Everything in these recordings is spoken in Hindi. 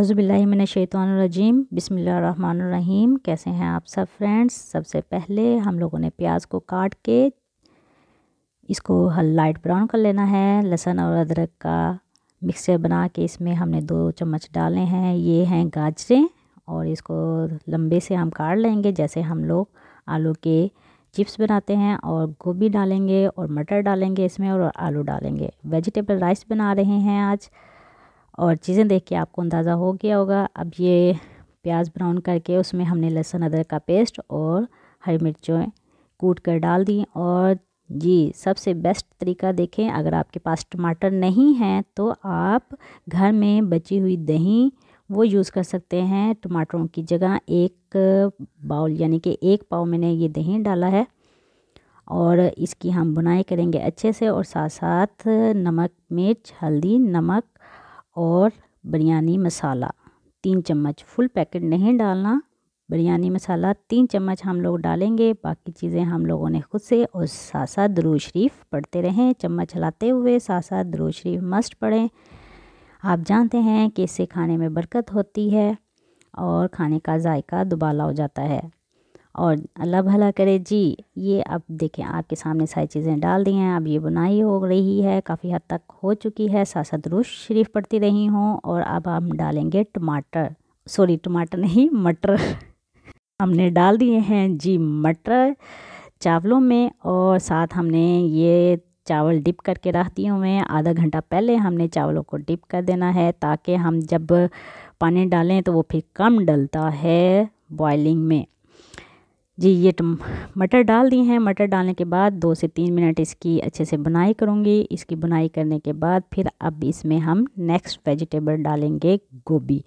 आउज़बिल्लिमिनशैतरजीम बिसमीम कैसे हैं आप सब फ्रेंड्स सबसे पहले हम लोगों ने प्याज को काट के इसको हल लाइट ब्राउन कर लेना है लहसुन और अदरक का मिक्सचर बना के इसमें हमने दो चम्मच डाले हैं ये हैं गाजरें और इसको लंबे से हम काट लेंगे जैसे हम लोग आलू के चिप्स बनाते हैं और गोभी डालेंगे और मटर डालेंगे इसमें और आलू डालेंगे वेजिटेबल राइस बना रहे हैं आज और चीज़ें देख के आपको अंदाज़ा हो गया होगा अब ये प्याज ब्राउन करके उसमें हमने लहसुन अदरक का पेस्ट और हरी मिर्चों कूट कर डाल दी और जी सबसे बेस्ट तरीका देखें अगर आपके पास टमाटर नहीं हैं तो आप घर में बची हुई दही वो यूज़ कर सकते हैं टमाटरों की जगह एक बाउल यानी कि एक पाव मैंने ये दही डाला है और इसकी हम बुनाई करेंगे अच्छे से और साथ साथ नमक मिर्च हल्दी नमक और बिरयानी मसाला तीन चम्मच फुल पैकेट नहीं डालना बिरयानी मसाला तीन चम्मच हम लोग डालेंगे बाकी चीज़ें हम लोगों ने खुद से और साथ साथ दरूज शरीफ पढ़ते रहें चम्मच हिलाते हुए साथ साथ शरीफ मस्ट पढ़ें आप जानते हैं कि इससे खाने में बरकत होती है और खाने का जायका दुबाला हो जाता है और अल्लाह भला करे जी ये अब देखें आपके सामने सारी चीज़ें डाल दी हैं अब ये बुनाई हो रही है काफ़ी हद तक हो चुकी है साथ साथ रुश शरीफ पड़ती रही हूँ और अब हम डालेंगे टमाटर सॉरी टमाटर नहीं मटर हमने डाल दिए हैं जी मटर चावलों में और साथ हमने ये चावल डिप करके रख दिए हुए हैं आधा घंटा पहले हमने चावलों को डिप कर देना है ताकि हम जब पानी डालें तो वो फिर कम डलता है बॉयलिंग में जी ये मटर डाल दिए हैं मटर डालने के बाद दो से तीन मिनट इसकी अच्छे से बुनाई करूँगी इसकी बुनाई करने के बाद फिर अब इसमें हम नेक्स्ट वेजिटेबल डालेंगे गोभी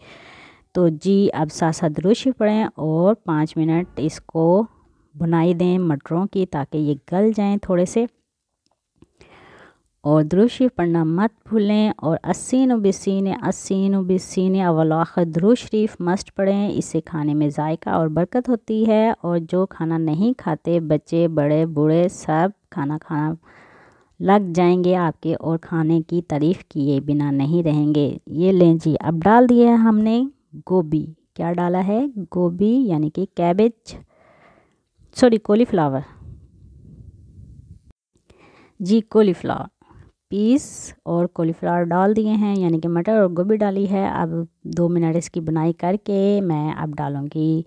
तो जी अब साथ दृश्य पड़ें और पाँच मिनट इसको बुनाई दें मटरों की ताकि ये गल जाएं थोड़े से और द्रुश पढ़ना मत भूलें और असिन बसिन असिन बसिन अवलाख द्रुशरीफ शरीफ मस्ट पढ़ें इससे खाने में जायका और बरकत होती है और जो खाना नहीं खाते बच्चे बड़े बूढ़े सब खाना खाना लग जाएंगे आपके और खाने की तारीफ़ किए बिना नहीं रहेंगे ये लें जी अब डाल दिए है हमने गोभी क्या डाला है गोभी यानी कि कैबेज सॉरी फ्लावर जी फ्लावर पीस और कॉलीफ्लावर डाल दिए हैं यानी कि मटर और गोभी डाली है अब दो मिनट इसकी बुनाई करके मैं अब डालूँगी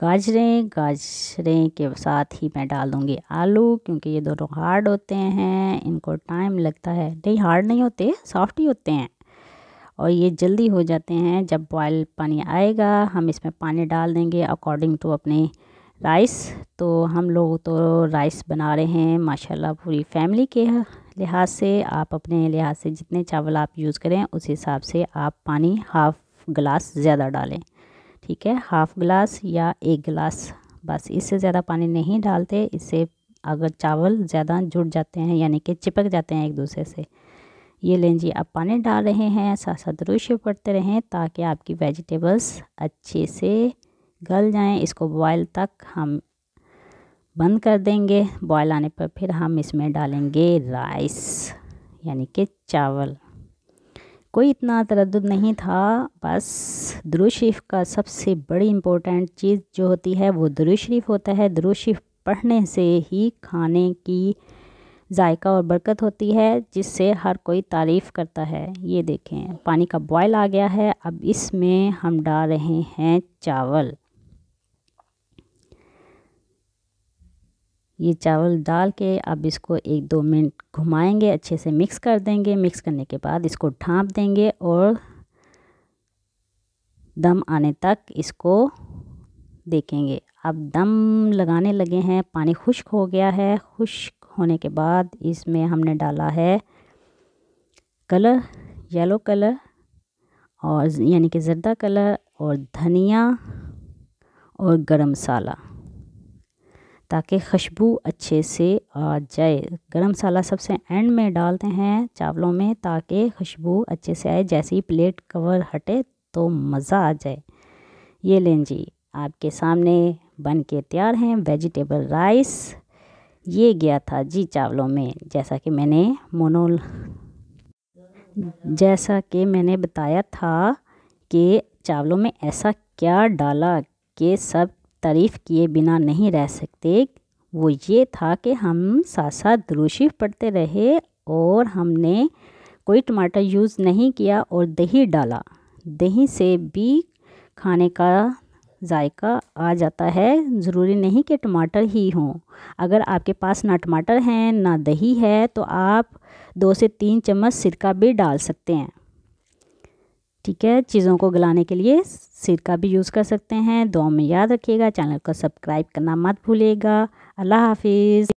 गाजरें गाजरें के साथ ही मैं डाल दूँगी आलू क्योंकि ये दोनों हार्ड होते हैं इनको टाइम लगता है नहीं हार्ड नहीं होते सॉफ्ट ही होते हैं और ये जल्दी हो जाते हैं जब बॉयल पानी आएगा हम इसमें पानी डाल देंगे अकॉर्डिंग टू अपने राइस तो हम लोग तो राइस बना रहे हैं माशाल्लाह पूरी फैमिली के लिहाज से आप अपने लिहाज से जितने चावल आप यूज़ करें उस हिसाब से आप पानी हाफ़ गिलास ज़्यादा डालें ठीक है हाफ़ गिलास या एक गिलास बस इससे ज़्यादा पानी नहीं डालते इससे अगर चावल ज़्यादा जुड़ जाते हैं यानी कि चिपक जाते हैं एक दूसरे से ये लें जी आप पानी डाल रहे हैं साथ साथ रुश पड़ते रहें ताकि आपकी वेजिटेबल्स अच्छे से गल जाएं इसको बॉयल तक हम बंद कर देंगे बॉयल आने पर फिर हम इसमें डालेंगे राइस यानी कि चावल कोई इतना तरद नहीं था बस दुरुज शरीफ का सबसे बड़ी इम्पोर्टेंट चीज़ जो होती है वो दुरुज शरीफ होता है दुरुज शरीफ पढ़ने से ही खाने की जायका और बरकत होती है जिससे हर कोई तारीफ़ करता है ये देखें पानी का बॉयल आ गया है अब इसमें हम डाल रहे हैं चावल ये चावल डाल के अब इसको एक दो मिनट घुमाएंगे अच्छे से मिक्स कर देंगे मिक्स करने के बाद इसको ढाँप देंगे और दम आने तक इसको देखेंगे अब दम लगाने लगे हैं पानी खुश्क हो गया है खुश्क होने के बाद इसमें हमने डाला है कलर येलो कलर और यानी कि जर्दा कलर और धनिया और गरम मसाला ताकि खुशबू अच्छे से आ जाए गरम मसाला सबसे एंड में डालते हैं चावलों में ताकि खुशबू अच्छे से आए जैसे ही प्लेट कवर हटे तो मज़ा आ जाए ये लें जी आपके सामने बन के तैयार हैं वेजिटेबल राइस ये गया था जी चावलों में जैसा कि मैंने मोनोल जैसा कि मैंने बताया था कि चावलों में ऐसा क्या डाला कि सब तारीफ़ किए बिना नहीं रह सकते वो ये था कि हम साथ साथ दुरुशी पढ़ते रहे और हमने कोई टमाटर यूज़ नहीं किया और दही डाला दही से भी खाने का जायका आ जाता है ज़रूरी नहीं कि टमाटर ही हों अगर आपके पास ना टमाटर हैं ना दही है तो आप दो से तीन चम्मच सिरका भी डाल सकते हैं ठीक है चीज़ों को गलाने के लिए सिर का भी यूज़ कर सकते हैं दुआ में याद रखिएगा चैनल को सब्सक्राइब करना मत भूलिएगा अल्लाह हाफिज़